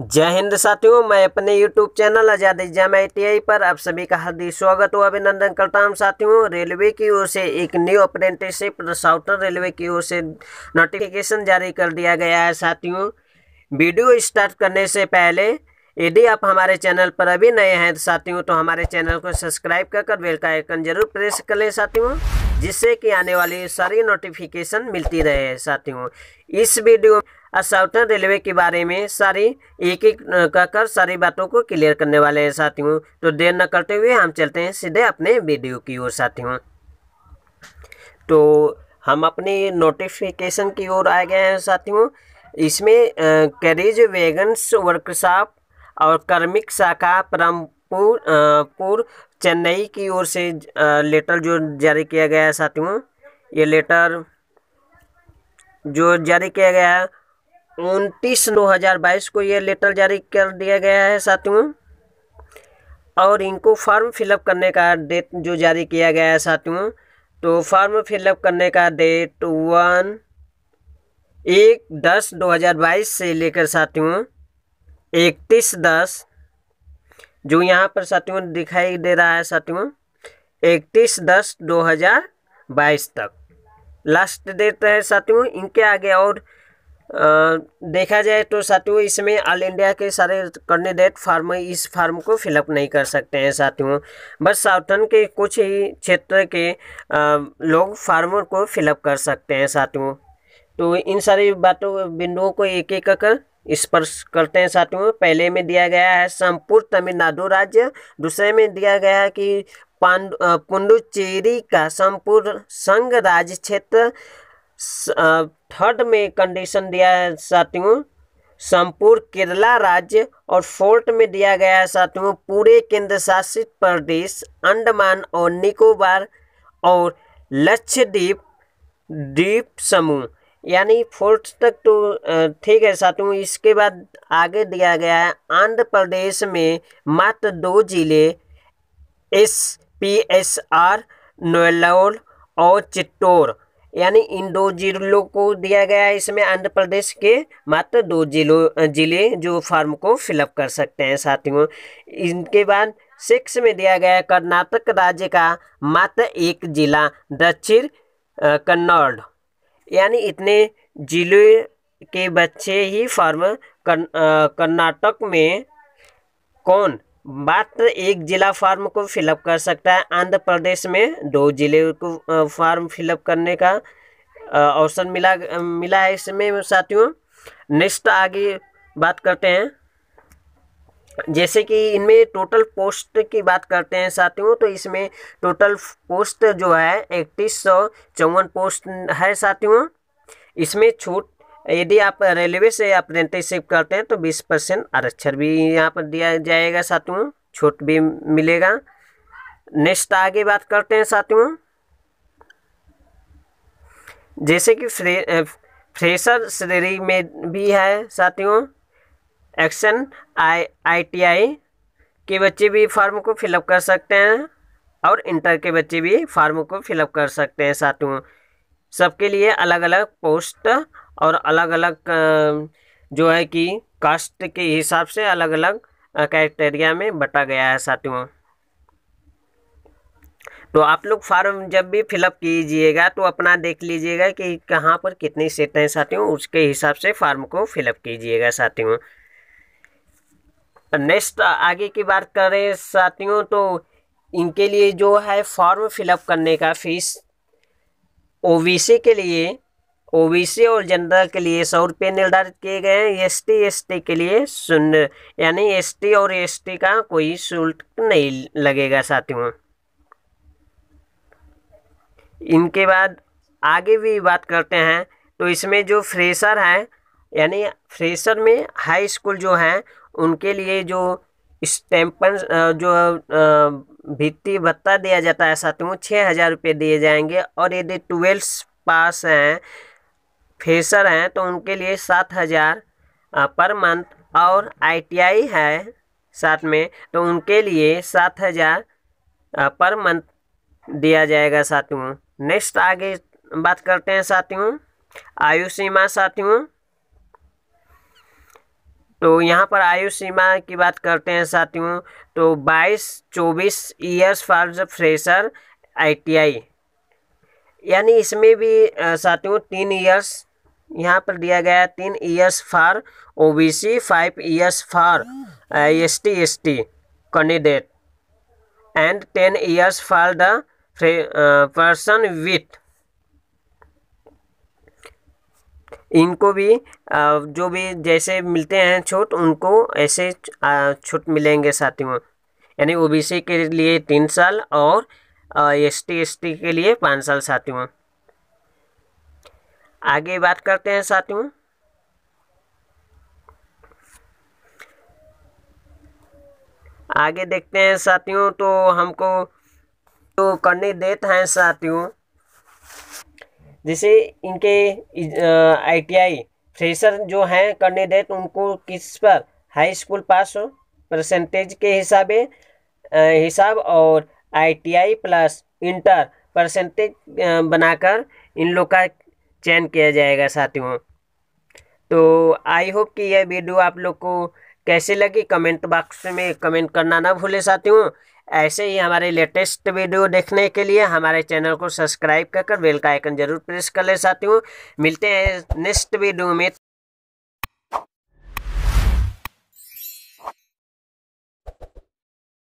जय हिंद साथियों मैं अपने यूट्यूब चैनल आजाद एग्जाम आई पर आप सभी का हार्दिक स्वागत और अभिनंदन करता हूं साथियों रेलवे की ओर से एक न्यू अप्रेंटिसशिप साउथर्न रेलवे की ओर से नोटिफिकेशन जारी कर दिया गया है साथियों वीडियो स्टार्ट करने से पहले यदि आप हमारे चैनल पर अभी नए हैं साथियों तो हमारे चैनल को सब्सक्राइब कर बेल का आइकन जरूर प्रेस कर लें साथियों जिससे कि आने वाली सारी नोटिफिकेशन मिलती रहे साथियों इस वीडियो साउथर्न रेलवे के बारे में सारी एक एक कहकर सारी बातों को क्लियर करने वाले हैं साथियों तो देर न करते हुए हम चलते हैं सीधे अपने वीडियो की ओर साथियों तो हम अपने नोटिफिकेशन की ओर आ गए हैं साथियों इसमें कैरेज वेगन्स वर्कशॉप और कर्मिक शाखा परमपुर पुर चेन्नई की ओर से लेटर जो जारी किया गया है साथियों ये लेटर जो जारी किया गया है उनतीस दो हज़ार बाईस को ये लेटर जारी कर दिया गया है साथियों और इनको फॉर्म फिलअप करने का डेट जो जारी किया गया है साथियों तो फॉर्म फिलअप करने का डेट वन एक दस दो हज़ार बाईस से लेकर साथियों इकतीस दस जो यहाँ पर साथियों दिखाई दे रहा है साथियों इकतीस दस दो हज़ार बाईस तक लास्ट डेट है साथियों इनके आगे और देखा जाए तो साथियों इसमें ऑल इंडिया के सारे कैंडिडेट फार्म इस फार्म को फिलअप नहीं कर सकते हैं साथियों बस साउथन के कुछ ही क्षेत्र के लोग फार्म को फिलअप कर सकते हैं साथियों तो इन सारी बातों बिंदुओं को एक एक कर स्पर्श करते हैं साथियों पहले में दिया गया है संपूर्ण तमिलनाडु राज्य दूसरे में दिया गया है कि पांडु पुंडुचेरी का संपूर्ण संघ राज्य क्षेत्र थर्ड में कंडीशन दिया है साथियों संपूर्ण केरला राज्य और फोर्थ में दिया गया है साथियों पूरे केंद्र शासित प्रदेश अंडमान और निकोबार और लक्षद्वीप द्वीप समूह यानी फोर्थ तक तो ठीक है साथियों इसके बाद आगे दिया गया है आंध्र प्रदेश में मात्र दो जिले S P S R Nellore और चित्तौड़ यानी इन दो जिलों को दिया गया है इसमें आंध्र प्रदेश के मात्र दो जिलों जिले जो फॉर्म को फिलअप कर सकते हैं साथियों इनके बाद सिक्स में दिया गया है कर्नाटक राज्य का मात्र एक जिला दक्षिण कन्नौड़ यानी इतने जिले के बच्चे ही फॉर्म कर्नाटक में कौन मात्र एक जिला फार्म को फिलअप कर सकता है आंध्र प्रदेश में दो जिले को फार्म फिलअप करने का अवसर मिला मिला है इसमें साथियों नेक्स्ट आगे बात करते हैं जैसे कि इनमें टोटल पोस्ट की बात करते हैं साथियों तो इसमें टोटल पोस्ट जो है इकतीस सौ चौवन पोस्ट है साथियों इसमें छूट यदि आप रेलवे से अप्रेंटिसशिप करते हैं तो बीस परसेंट आरक्षण भी यहाँ पर दिया जाएगा साथियों छूट भी मिलेगा नेक्स्ट आगे बात करते हैं साथियों जैसे कि फ्रे, फ्रेशर श्रेणी में भी है साथियों एक्शन आई आईटीआई के बच्चे भी फॉर्म को फिलअप कर सकते हैं और इंटर के बच्चे भी फॉर्म को फिलअप कर सकते हैं साथियों सबके लिए अलग अलग पोस्ट और अलग अलग जो है कि कास्ट के हिसाब से अलग अलग क्राइटेरिया में बटा गया है साथियों तो आप लोग फॉर्म जब भी फिलअप कीजिएगा तो अपना देख लीजिएगा कि कहाँ पर कितनी सीटें हैं साथियों उसके हिसाब से फॉर्म को फिलअप कीजिएगा साथियों नेक्स्ट आगे की बात करें साथियों तो इनके लिए जो है फॉर्म फिलअप करने का फीस ओबीसी के लिए ओबीसी और जनरल के लिए सौ रुपये निर्धारित किए गए हैं एस टी एस टी के लिए शून्य यानी एस टी और एस टी का कोई शुल्क नहीं लगेगा साथियों इनके बाद आगे भी बात करते हैं तो इसमें जो फ्रेशर है यानी फ्रेशर में हाई स्कूल जो हैं उनके लिए जो स्टैम्पन जो भित्ती भत्ता दिया जाता है साथियों छः हज़ार रुपये दिए जाएंगे और यदि ट्वेल्थ पास हैं फेसर हैं तो उनके लिए सात हज़ार पर मंथ और आईटीआई है साथ में तो उनके लिए सात हज़ार पर मंथ दिया जाएगा साथियों नेक्स्ट आगे बात करते हैं साथियों आयु सीमा साथियों तो यहाँ पर आयु सीमा की बात करते हैं साथियों तो 22 24 years for the fresher ITI यानी इसमें भी साथियों तीन ईयर्स यहाँ पर दिया गया है तीन years for OBC five years for ST ST candidate and ten years for the person with इनको भी जो भी जैसे मिलते हैं छूट उनको ऐसे छूट मिलेंगे साथियों यानी ओबीसी के लिए तीन साल और एस टी के लिए पाँच साल साथियों आगे बात करते हैं साथियों आगे देखते हैं साथियों तो हमको तो करने देते हैं साथियों जैसे इनके आईटीआई फ्रेशर जो हैं कैंडिडेट तो उनको किस पर हाई स्कूल पास हो परसेंटेज के हिसाब हिसाब और आईटीआई प्लस इंटर परसेंटेज बनाकर इन लोग का चयन किया जाएगा साथियों तो आई होप कि यह वीडियो आप लोग को कैसे लगी कमेंट बॉक्स में कमेंट करना ना भूले साथियों ऐसे ही हमारे लेटेस्ट वीडियो देखने के लिए हमारे चैनल को सब्सक्राइब कर बेल का आइकन जरूर प्रेस कर ले साथियों मिलते हैं नेक्स्ट वीडियो में